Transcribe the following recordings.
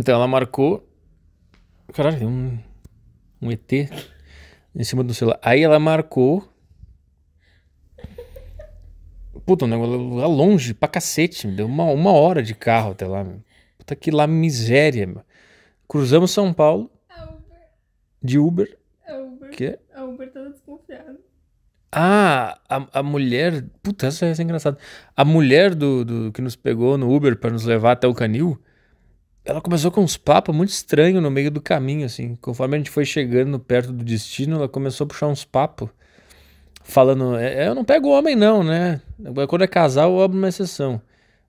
Então ela marcou. Caralho, um, um ET em cima do celular. Aí ela marcou. Puta, um negócio lá longe pra cacete. deu uma, uma hora de carro até lá. Meu. Puta que lá miséria. Meu. Cruzamos São Paulo. De Uber. A Uber. Que? A Uber toda tá desconfiada. Ah, a, a mulher. Puta, essa é engraçada. A mulher do, do que nos pegou no Uber para nos levar até o canil ela começou com uns papos muito estranhos no meio do caminho, assim. Conforme a gente foi chegando perto do destino, ela começou a puxar uns papos. Falando, é, é, eu não pego homem não, né? Quando é casal, eu abro uma exceção.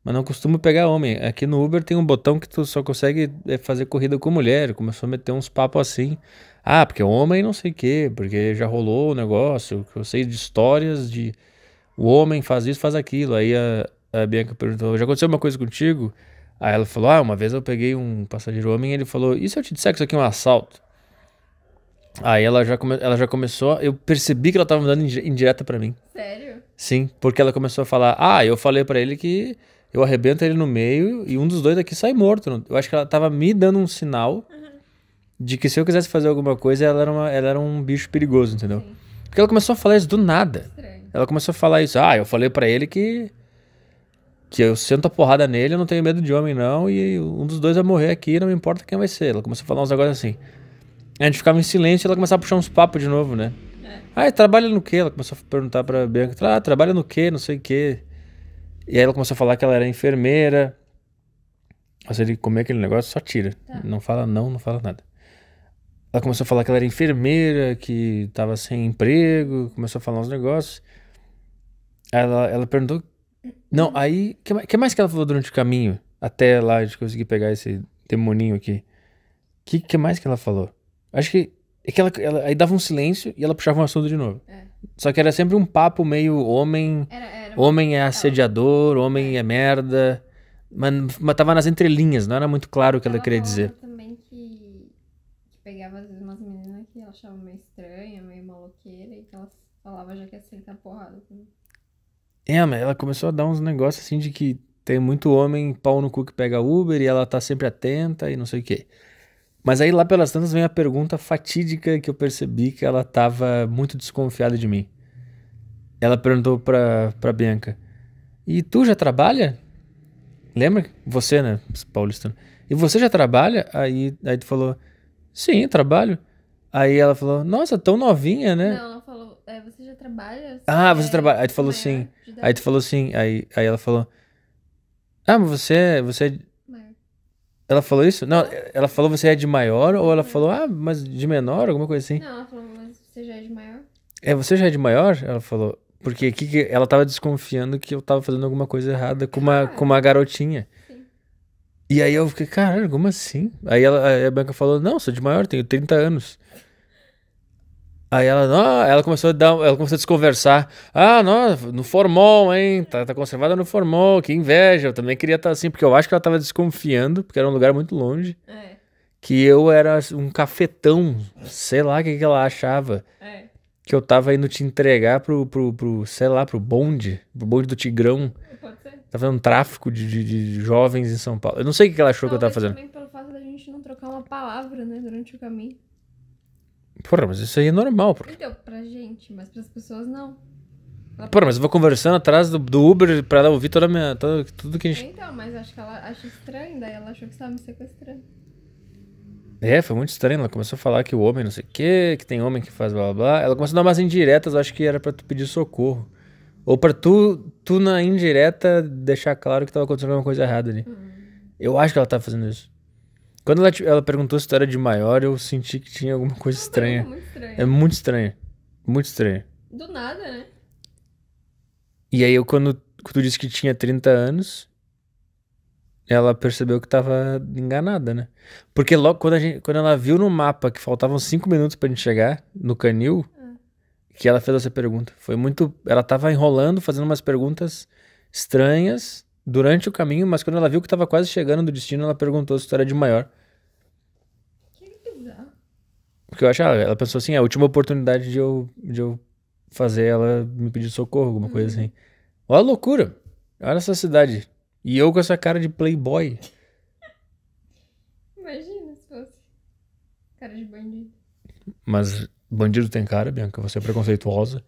Mas não costumo pegar homem. Aqui no Uber tem um botão que tu só consegue é, fazer corrida com mulher. Começou a meter uns papos assim. Ah, porque homem não sei o quê, porque já rolou o negócio. Eu sei de histórias de o homem faz isso, faz aquilo. Aí a, a Bianca perguntou, já aconteceu uma coisa contigo? Aí ela falou: Ah, uma vez eu peguei um passageiro homem e ele falou: E se eu te disser que isso aqui é um assalto? Aí ela já, come... ela já começou. Eu percebi que ela tava mandando indireta para mim. Sério? Sim, porque ela começou a falar: Ah, eu falei para ele que eu arrebento ele no meio e um dos dois aqui sai morto. Eu acho que ela tava me dando um sinal uhum. de que se eu quisesse fazer alguma coisa, ela era, uma... ela era um bicho perigoso, entendeu? Sim. Porque ela começou a falar isso do nada. Estranho. Ela começou a falar isso: Ah, eu falei para ele que que eu sento a porrada nele, eu não tenho medo de homem, não, e um dos dois vai morrer aqui, não me importa quem vai ser. Ela começou a falar uns negócios assim. A gente ficava em silêncio e ela começava a puxar uns papos de novo, né? É. Ah, trabalha no quê? Ela começou a perguntar pra Bianca, ah, trabalha no quê? Não sei o quê. E aí ela começou a falar que ela era enfermeira. Mas ele comer aquele negócio só tira. Tá. Não fala não, não fala nada. Ela começou a falar que ela era enfermeira, que tava sem emprego, começou a falar uns negócios. Ela, ela perguntou não, aí. O que, mais que ela falou durante o caminho? Até lá a gente conseguir pegar esse demoninho aqui. O que, que mais que ela falou? Acho que. É que ela, ela, aí dava um silêncio e ela puxava um assunto de novo. É. Só que era sempre um papo meio homem. Era, era homem é assediador, homem é. é merda. Mas, mas tava nas entrelinhas, não era muito claro o que ela, ela queria dizer. também que, que pegava às vezes umas meninas que ela achava meio estranha, meio maloqueira, e que ela falava já que ia sentar porrada. Assim. É, mas ela começou a dar uns negócios assim de que tem muito homem pau no cu que pega Uber e ela tá sempre atenta e não sei o quê. Mas aí lá pelas tantas vem a pergunta fatídica que eu percebi que ela tava muito desconfiada de mim. Ela perguntou pra, pra Bianca: E tu já trabalha? Lembra? Você, né? Paulistano. Né? E você já trabalha? Aí, aí tu falou: Sim, trabalho. Aí ela falou: Nossa, tão novinha, né? Não, trabalha. Assim, ah, você é, trabalha. Aí tu falou assim. Aí tu falou assim. Aí, aí ela falou. Ah, mas você, você é. Maior. Ela falou isso? Não, ela falou você é de maior ou ela falou, ah, mas de menor, alguma coisa assim? Não, ela falou, mas você já é de maior. É, você já é de maior? Ela falou. Porque aqui que ela tava desconfiando que eu tava fazendo alguma coisa errada com uma, com uma garotinha. Sim. E aí eu fiquei, caralho, como assim? Aí ela, a Bianca falou, não, sou de maior, tenho 30 anos. Aí ela, não, ela começou a dar, ela começou a desconversar. Ah, não, no formol, hein? Tá, tá conservada no formol, que inveja. Eu também queria estar tá assim, porque eu acho que ela tava desconfiando, porque era um lugar muito longe. É. Que eu era um cafetão, sei lá o que, que ela achava. É. Que eu tava indo te entregar pro, pro, pro, sei lá, pro bonde, pro bonde do Tigrão. Pode ser. Tava tá fazendo tráfico de, de, de, jovens em São Paulo. Eu não sei o que ela achou Talvez que eu tava fazendo. Também pelo fato da gente não trocar uma palavra, né, durante o caminho. Porra, mas isso aí é normal, porra. Então, pra gente, mas pras pessoas não. Ela... Porra, mas eu vou conversando atrás do, do Uber pra ela ouvir toda minha, toda, tudo que a gente. Então, mas acho que ela acha estranho, daí ela achou que você tava me sequestrando. É, foi muito estranho. Ela começou a falar que o homem não sei o que, que tem homem que faz blá blá blá. Ela começou a dar umas indiretas, acho que era pra tu pedir socorro. Ou pra tu, tu na indireta, deixar claro que tava acontecendo alguma coisa errada ali. Uhum. Eu acho que ela tava tá fazendo isso. Quando ela, ela perguntou se tu era de maior, eu senti que tinha alguma coisa é estranha. Muito estranho. É muito estranho. Muito estranho. Do nada, né? E aí eu, quando tu disse que tinha 30 anos, ela percebeu que tava enganada, né? Porque logo quando, a gente, quando ela viu no mapa que faltavam 5 minutos pra gente chegar no canil, ah. que ela fez essa pergunta. Foi muito. Ela tava enrolando, fazendo umas perguntas estranhas durante o caminho, mas quando ela viu que estava quase chegando do destino, ela perguntou se tu era de maior. Que Porque eu acho, ah, ela pensou assim, é a última oportunidade de eu, de eu fazer ela me pedir socorro, alguma uhum. coisa assim. Olha a loucura. Olha essa cidade. E eu com essa cara de playboy. Imagina se fosse cara de bandido. Mas bandido tem cara, Bianca, você é preconceituosa.